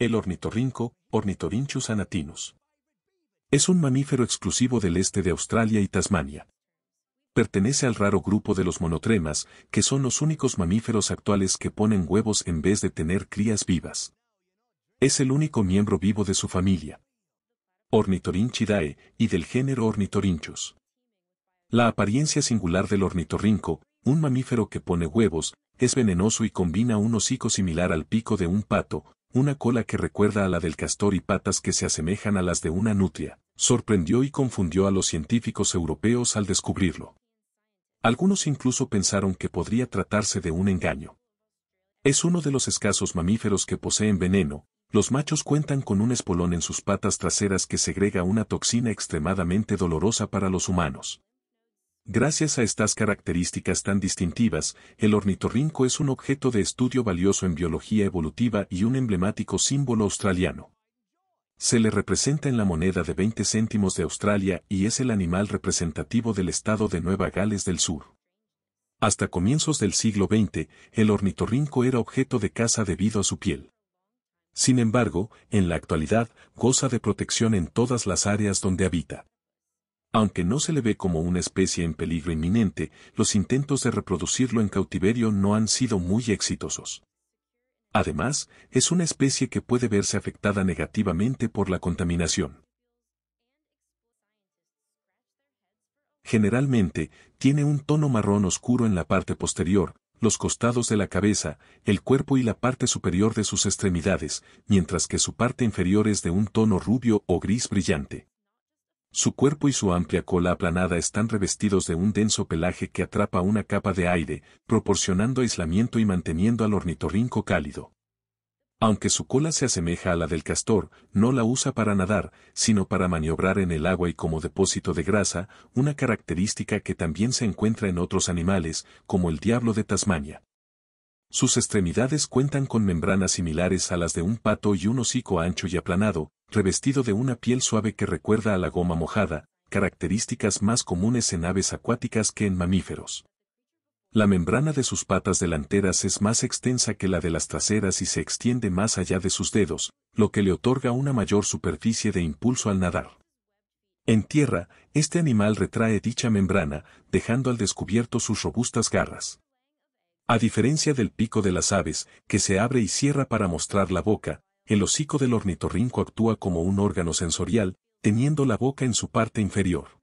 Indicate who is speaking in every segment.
Speaker 1: el ornitorrinco, ornitorinchus anatinus. Es un mamífero exclusivo del este de Australia y Tasmania. Pertenece al raro grupo de los monotremas, que son los únicos mamíferos actuales que ponen huevos en vez de tener crías vivas. Es el único miembro vivo de su familia. ornitorinchidae y del género ornitorinchus. La apariencia singular del ornitorrinco, un mamífero que pone huevos, es venenoso y combina un hocico similar al pico de un pato, una cola que recuerda a la del castor y patas que se asemejan a las de una nutria, sorprendió y confundió a los científicos europeos al descubrirlo. Algunos incluso pensaron que podría tratarse de un engaño. Es uno de los escasos mamíferos que poseen veneno, los machos cuentan con un espolón en sus patas traseras que segrega una toxina extremadamente dolorosa para los humanos. Gracias a estas características tan distintivas, el ornitorrinco es un objeto de estudio valioso en biología evolutiva y un emblemático símbolo australiano. Se le representa en la moneda de 20 céntimos de Australia y es el animal representativo del estado de Nueva Gales del Sur. Hasta comienzos del siglo XX, el ornitorrinco era objeto de caza debido a su piel. Sin embargo, en la actualidad, goza de protección en todas las áreas donde habita. Aunque no se le ve como una especie en peligro inminente, los intentos de reproducirlo en cautiverio no han sido muy exitosos. Además, es una especie que puede verse afectada negativamente por la contaminación. Generalmente, tiene un tono marrón oscuro en la parte posterior, los costados de la cabeza, el cuerpo y la parte superior de sus extremidades, mientras que su parte inferior es de un tono rubio o gris brillante. Su cuerpo y su amplia cola aplanada están revestidos de un denso pelaje que atrapa una capa de aire, proporcionando aislamiento y manteniendo al ornitorrinco cálido. Aunque su cola se asemeja a la del castor, no la usa para nadar, sino para maniobrar en el agua y como depósito de grasa, una característica que también se encuentra en otros animales, como el diablo de Tasmania. Sus extremidades cuentan con membranas similares a las de un pato y un hocico ancho y aplanado, revestido de una piel suave que recuerda a la goma mojada, características más comunes en aves acuáticas que en mamíferos. La membrana de sus patas delanteras es más extensa que la de las traseras y se extiende más allá de sus dedos, lo que le otorga una mayor superficie de impulso al nadar. En tierra, este animal retrae dicha membrana, dejando al descubierto sus robustas garras. A diferencia del pico de las aves, que se abre y cierra para mostrar la boca, el hocico del ornitorrinco actúa como un órgano sensorial, teniendo la boca en su parte inferior.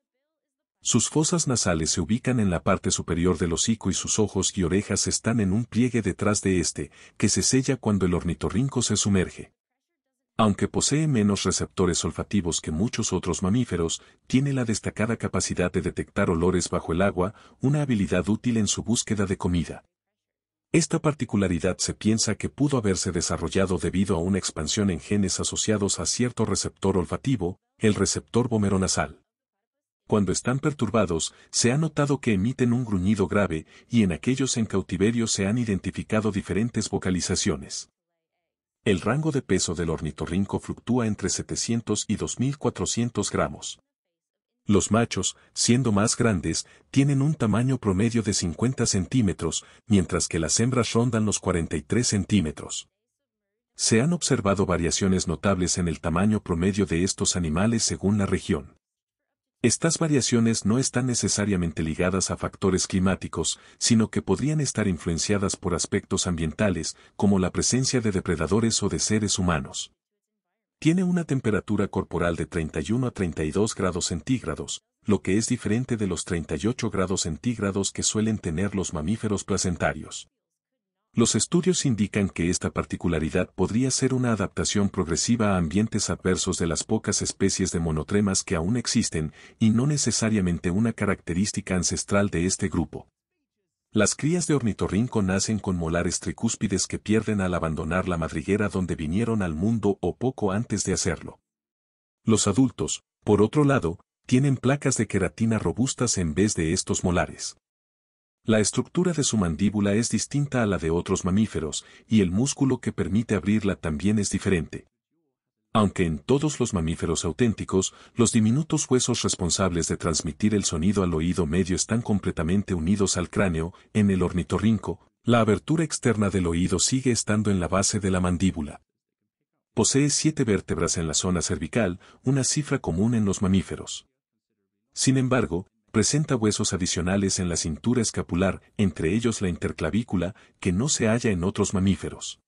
Speaker 1: Sus fosas nasales se ubican en la parte superior del hocico y sus ojos y orejas están en un pliegue detrás de este, que se sella cuando el ornitorrinco se sumerge. Aunque posee menos receptores olfativos que muchos otros mamíferos, tiene la destacada capacidad de detectar olores bajo el agua, una habilidad útil en su búsqueda de comida. Esta particularidad se piensa que pudo haberse desarrollado debido a una expansión en genes asociados a cierto receptor olfativo, el receptor nasal. Cuando están perturbados, se ha notado que emiten un gruñido grave y en aquellos en cautiverio se han identificado diferentes vocalizaciones. El rango de peso del ornitorrinco fluctúa entre 700 y 2400 gramos. Los machos, siendo más grandes, tienen un tamaño promedio de 50 centímetros, mientras que las hembras rondan los 43 centímetros. Se han observado variaciones notables en el tamaño promedio de estos animales según la región. Estas variaciones no están necesariamente ligadas a factores climáticos, sino que podrían estar influenciadas por aspectos ambientales, como la presencia de depredadores o de seres humanos. Tiene una temperatura corporal de 31 a 32 grados centígrados, lo que es diferente de los 38 grados centígrados que suelen tener los mamíferos placentarios. Los estudios indican que esta particularidad podría ser una adaptación progresiva a ambientes adversos de las pocas especies de monotremas que aún existen y no necesariamente una característica ancestral de este grupo. Las crías de ornitorrinco nacen con molares tricúspides que pierden al abandonar la madriguera donde vinieron al mundo o poco antes de hacerlo. Los adultos, por otro lado, tienen placas de queratina robustas en vez de estos molares. La estructura de su mandíbula es distinta a la de otros mamíferos, y el músculo que permite abrirla también es diferente aunque en todos los mamíferos auténticos, los diminutos huesos responsables de transmitir el sonido al oído medio están completamente unidos al cráneo, en el ornitorrinco, la abertura externa del oído sigue estando en la base de la mandíbula. Posee siete vértebras en la zona cervical, una cifra común en los mamíferos. Sin embargo, presenta huesos adicionales en la cintura escapular, entre ellos la interclavícula, que no se halla en otros mamíferos.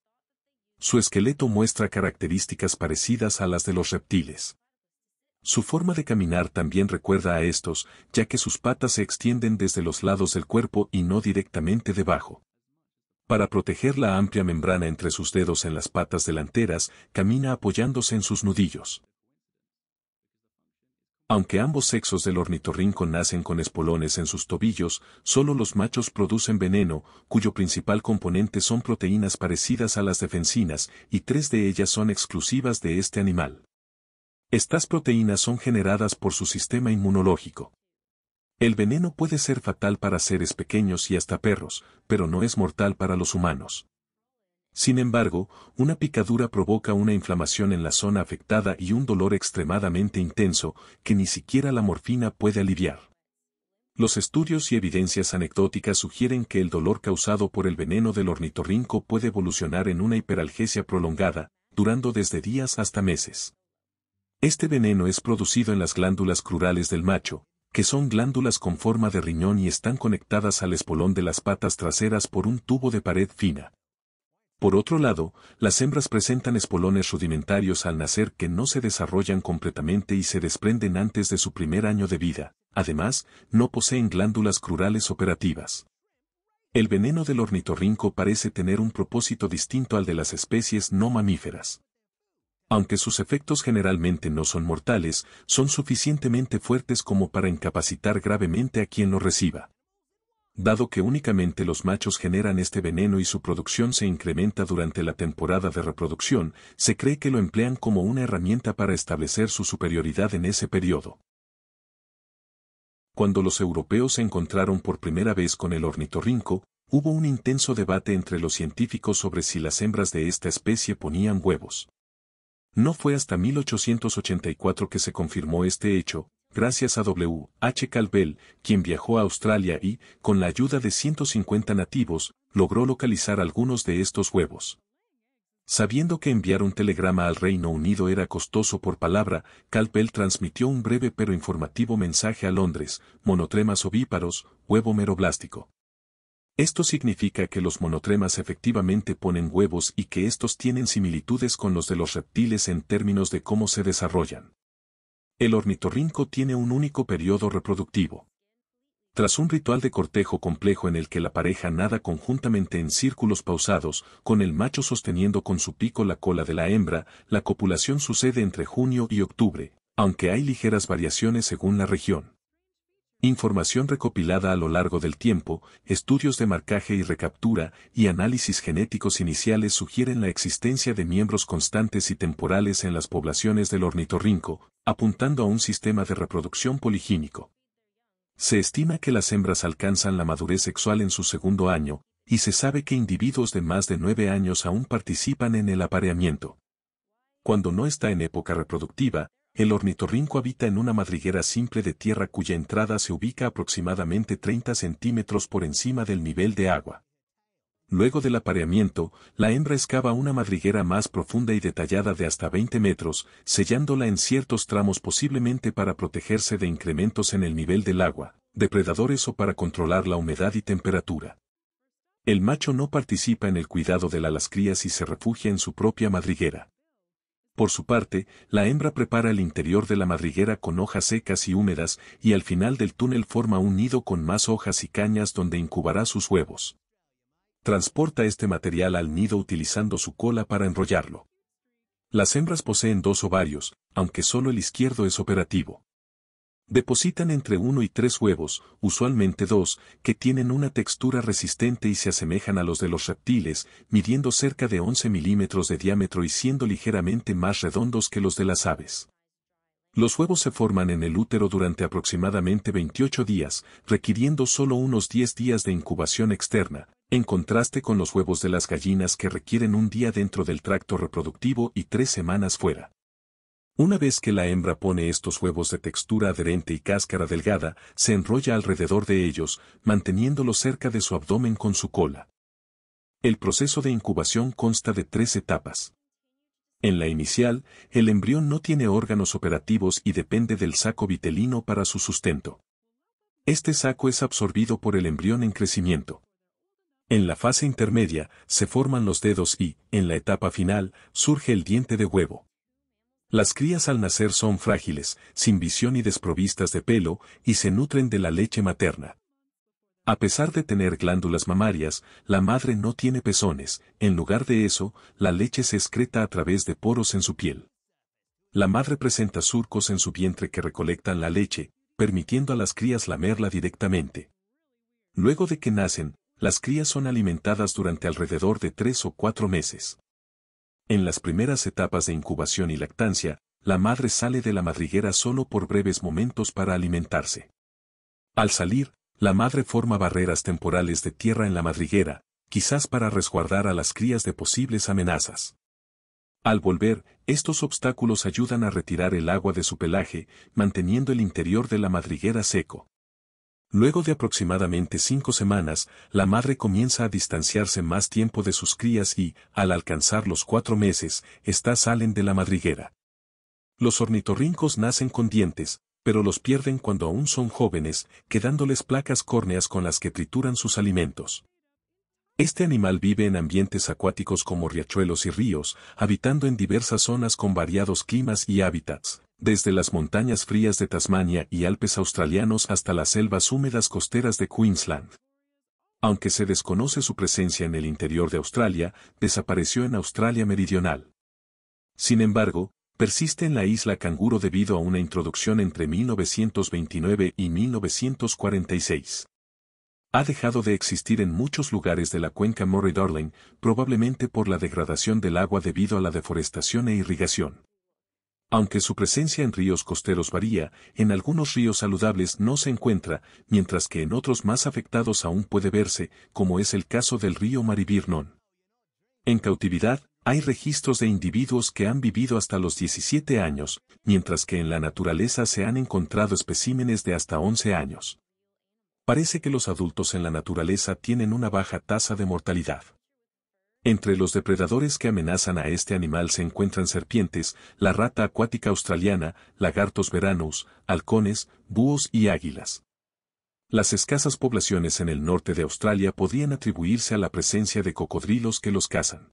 Speaker 1: Su esqueleto muestra características parecidas a las de los reptiles. Su forma de caminar también recuerda a estos, ya que sus patas se extienden desde los lados del cuerpo y no directamente debajo. Para proteger la amplia membrana entre sus dedos en las patas delanteras, camina apoyándose en sus nudillos. Aunque ambos sexos del ornitorrinco nacen con espolones en sus tobillos, solo los machos producen veneno, cuyo principal componente son proteínas parecidas a las defensinas, y tres de ellas son exclusivas de este animal. Estas proteínas son generadas por su sistema inmunológico. El veneno puede ser fatal para seres pequeños y hasta perros, pero no es mortal para los humanos. Sin embargo, una picadura provoca una inflamación en la zona afectada y un dolor extremadamente intenso que ni siquiera la morfina puede aliviar. Los estudios y evidencias anecdóticas sugieren que el dolor causado por el veneno del ornitorrinco puede evolucionar en una hiperalgesia prolongada, durando desde días hasta meses. Este veneno es producido en las glándulas crurales del macho, que son glándulas con forma de riñón y están conectadas al espolón de las patas traseras por un tubo de pared fina. Por otro lado, las hembras presentan espolones rudimentarios al nacer que no se desarrollan completamente y se desprenden antes de su primer año de vida. Además, no poseen glándulas crurales operativas. El veneno del ornitorrinco parece tener un propósito distinto al de las especies no mamíferas. Aunque sus efectos generalmente no son mortales, son suficientemente fuertes como para incapacitar gravemente a quien lo reciba dado que únicamente los machos generan este veneno y su producción se incrementa durante la temporada de reproducción, se cree que lo emplean como una herramienta para establecer su superioridad en ese periodo. Cuando los europeos se encontraron por primera vez con el ornitorrinco, hubo un intenso debate entre los científicos sobre si las hembras de esta especie ponían huevos. No fue hasta 1884 que se confirmó este hecho, Gracias a W. H. Calvel, quien viajó a Australia y, con la ayuda de 150 nativos, logró localizar algunos de estos huevos. Sabiendo que enviar un telegrama al Reino Unido era costoso por palabra, Calpel transmitió un breve pero informativo mensaje a Londres, monotremas ovíparos, huevo meroblástico. Esto significa que los monotremas efectivamente ponen huevos y que estos tienen similitudes con los de los reptiles en términos de cómo se desarrollan. El ornitorrinco tiene un único periodo reproductivo. Tras un ritual de cortejo complejo en el que la pareja nada conjuntamente en círculos pausados, con el macho sosteniendo con su pico la cola de la hembra, la copulación sucede entre junio y octubre, aunque hay ligeras variaciones según la región. Información recopilada a lo largo del tiempo, estudios de marcaje y recaptura y análisis genéticos iniciales sugieren la existencia de miembros constantes y temporales en las poblaciones del ornitorrinco, apuntando a un sistema de reproducción poligínico. Se estima que las hembras alcanzan la madurez sexual en su segundo año, y se sabe que individuos de más de nueve años aún participan en el apareamiento. Cuando no está en época reproductiva, el ornitorrinco habita en una madriguera simple de tierra cuya entrada se ubica aproximadamente 30 centímetros por encima del nivel de agua. Luego del apareamiento, la hembra excava una madriguera más profunda y detallada de hasta 20 metros, sellándola en ciertos tramos posiblemente para protegerse de incrementos en el nivel del agua, depredadores o para controlar la humedad y temperatura. El macho no participa en el cuidado de las crías y se refugia en su propia madriguera. Por su parte, la hembra prepara el interior de la madriguera con hojas secas y húmedas y al final del túnel forma un nido con más hojas y cañas donde incubará sus huevos. Transporta este material al nido utilizando su cola para enrollarlo. Las hembras poseen dos ovarios, aunque solo el izquierdo es operativo. Depositan entre uno y tres huevos, usualmente dos, que tienen una textura resistente y se asemejan a los de los reptiles, midiendo cerca de 11 milímetros de diámetro y siendo ligeramente más redondos que los de las aves. Los huevos se forman en el útero durante aproximadamente 28 días, requiriendo solo unos 10 días de incubación externa, en contraste con los huevos de las gallinas que requieren un día dentro del tracto reproductivo y tres semanas fuera. Una vez que la hembra pone estos huevos de textura adherente y cáscara delgada, se enrolla alrededor de ellos, manteniéndolos cerca de su abdomen con su cola. El proceso de incubación consta de tres etapas. En la inicial, el embrión no tiene órganos operativos y depende del saco vitelino para su sustento. Este saco es absorbido por el embrión en crecimiento. En la fase intermedia, se forman los dedos y, en la etapa final, surge el diente de huevo. Las crías al nacer son frágiles, sin visión y desprovistas de pelo, y se nutren de la leche materna. A pesar de tener glándulas mamarias, la madre no tiene pezones, en lugar de eso, la leche se excreta a través de poros en su piel. La madre presenta surcos en su vientre que recolectan la leche, permitiendo a las crías lamerla directamente. Luego de que nacen, las crías son alimentadas durante alrededor de tres o cuatro meses. En las primeras etapas de incubación y lactancia, la madre sale de la madriguera solo por breves momentos para alimentarse. Al salir, la madre forma barreras temporales de tierra en la madriguera, quizás para resguardar a las crías de posibles amenazas. Al volver, estos obstáculos ayudan a retirar el agua de su pelaje, manteniendo el interior de la madriguera seco. Luego de aproximadamente cinco semanas, la madre comienza a distanciarse más tiempo de sus crías y, al alcanzar los cuatro meses, estas salen de la madriguera. Los ornitorrincos nacen con dientes, pero los pierden cuando aún son jóvenes, quedándoles placas córneas con las que trituran sus alimentos. Este animal vive en ambientes acuáticos como riachuelos y ríos, habitando en diversas zonas con variados climas y hábitats desde las montañas frías de Tasmania y Alpes australianos hasta las selvas húmedas costeras de Queensland. Aunque se desconoce su presencia en el interior de Australia, desapareció en Australia Meridional. Sin embargo, persiste en la isla Canguro debido a una introducción entre 1929 y 1946. Ha dejado de existir en muchos lugares de la cuenca Murray-Darling, probablemente por la degradación del agua debido a la deforestación e irrigación. Aunque su presencia en ríos costeros varía, en algunos ríos saludables no se encuentra, mientras que en otros más afectados aún puede verse, como es el caso del río Maribirnón. En cautividad, hay registros de individuos que han vivido hasta los 17 años, mientras que en la naturaleza se han encontrado especímenes de hasta 11 años. Parece que los adultos en la naturaleza tienen una baja tasa de mortalidad. Entre los depredadores que amenazan a este animal se encuentran serpientes, la rata acuática australiana, lagartos veranos, halcones, búhos y águilas. Las escasas poblaciones en el norte de Australia podrían atribuirse a la presencia de cocodrilos que los cazan.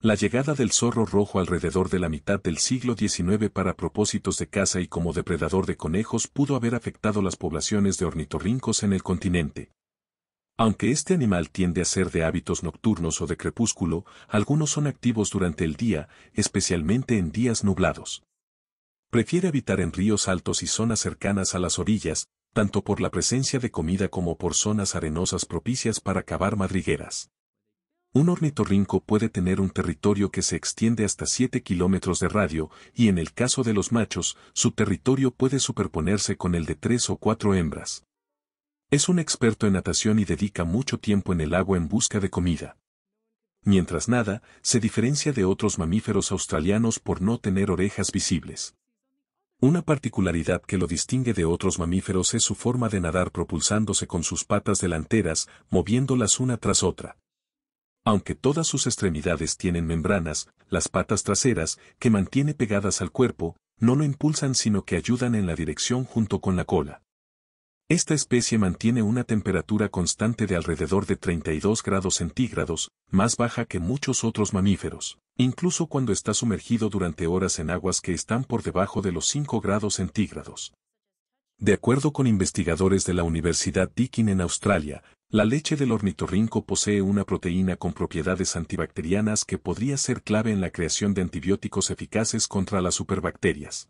Speaker 1: La llegada del zorro rojo alrededor de la mitad del siglo XIX para propósitos de caza y como depredador de conejos pudo haber afectado las poblaciones de ornitorrincos en el continente. Aunque este animal tiende a ser de hábitos nocturnos o de crepúsculo, algunos son activos durante el día, especialmente en días nublados. Prefiere habitar en ríos altos y zonas cercanas a las orillas, tanto por la presencia de comida como por zonas arenosas propicias para cavar madrigueras. Un ornitorrinco puede tener un territorio que se extiende hasta 7 kilómetros de radio y en el caso de los machos, su territorio puede superponerse con el de tres o cuatro hembras. Es un experto en natación y dedica mucho tiempo en el agua en busca de comida. Mientras nada, se diferencia de otros mamíferos australianos por no tener orejas visibles. Una particularidad que lo distingue de otros mamíferos es su forma de nadar propulsándose con sus patas delanteras, moviéndolas una tras otra. Aunque todas sus extremidades tienen membranas, las patas traseras, que mantiene pegadas al cuerpo, no lo impulsan sino que ayudan en la dirección junto con la cola. Esta especie mantiene una temperatura constante de alrededor de 32 grados centígrados, más baja que muchos otros mamíferos, incluso cuando está sumergido durante horas en aguas que están por debajo de los 5 grados centígrados. De acuerdo con investigadores de la Universidad Deakin en Australia, la leche del ornitorrinco posee una proteína con propiedades antibacterianas que podría ser clave en la creación de antibióticos eficaces contra las superbacterias.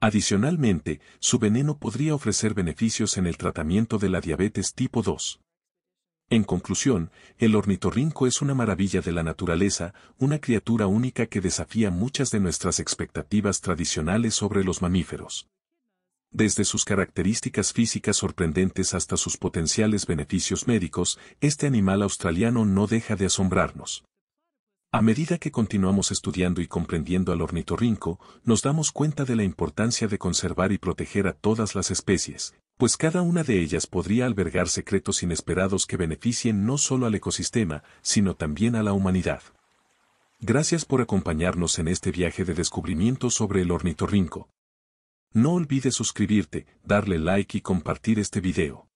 Speaker 1: Adicionalmente, su veneno podría ofrecer beneficios en el tratamiento de la diabetes tipo 2. En conclusión, el ornitorrinco es una maravilla de la naturaleza, una criatura única que desafía muchas de nuestras expectativas tradicionales sobre los mamíferos. Desde sus características físicas sorprendentes hasta sus potenciales beneficios médicos, este animal australiano no deja de asombrarnos. A medida que continuamos estudiando y comprendiendo al ornitorrinco, nos damos cuenta de la importancia de conservar y proteger a todas las especies, pues cada una de ellas podría albergar secretos inesperados que beneficien no solo al ecosistema, sino también a la humanidad. Gracias por acompañarnos en este viaje de descubrimiento sobre el ornitorrinco. No olvides suscribirte, darle like y compartir este video.